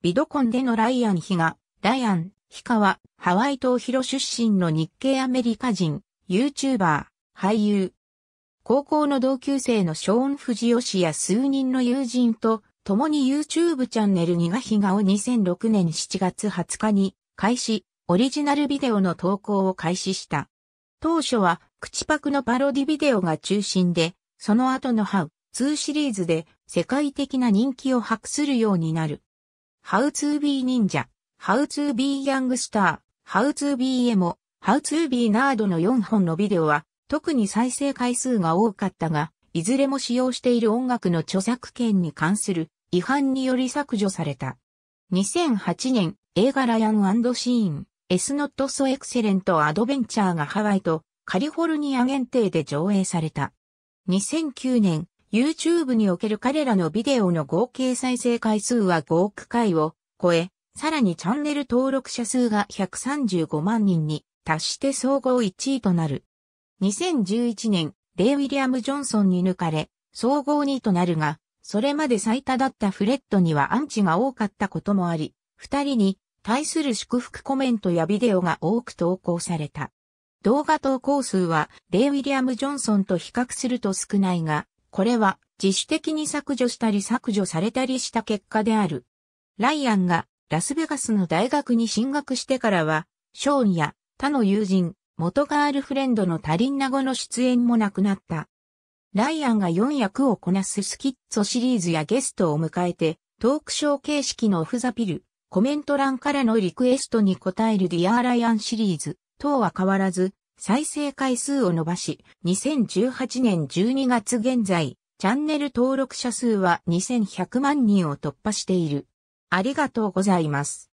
ビドコンでのライアン・ヒガ、ライアン・ヒカは、ハワイ島広出身の日系アメリカ人、YouTuber、俳優。高校の同級生のショーン・フジオシや数人の友人と、共に YouTube チャンネルニガヒガを2006年7月20日に、開始、オリジナルビデオの投稿を開始した。当初は、口パクのパロディビデオが中心で、その後のハウ、2シリーズで、世界的な人気を博するようになる。ハウツービー忍者、ハウツービーヤングスター、ハウツービーエモ、ハウツービーナードの4本のビデオは、特に再生回数が多かったが、いずれも使用している音楽の著作権に関する違反により削除された。2008年、映画ライアンシーン、S not so excellent アドベンチャーがハワイとカリフォルニア限定で上映された。2009年、YouTube における彼らのビデオの合計再生回数は5億回を超え、さらにチャンネル登録者数が135万人に達して総合1位となる。2011年、レイ・ウィリアム・ジョンソンに抜かれ、総合2位となるが、それまで最多だったフレッドにはアンチが多かったこともあり、二人に対する祝福コメントやビデオが多く投稿された。動画投稿数は、レイ・ウィリアム・ジョンソンと比較すると少ないが、これは自主的に削除したり削除されたりした結果である。ライアンがラスベガスの大学に進学してからは、ショーンや他の友人、元ガールフレンドのタリンナ語の出演もなくなった。ライアンが4役をこなすスキッツシリーズやゲストを迎えて、トークショー形式のオフザピル、コメント欄からのリクエストに応えるディアーライアンシリーズ等は変わらず、再生回数を伸ばし、2018年12月現在、チャンネル登録者数は2100万人を突破している。ありがとうございます。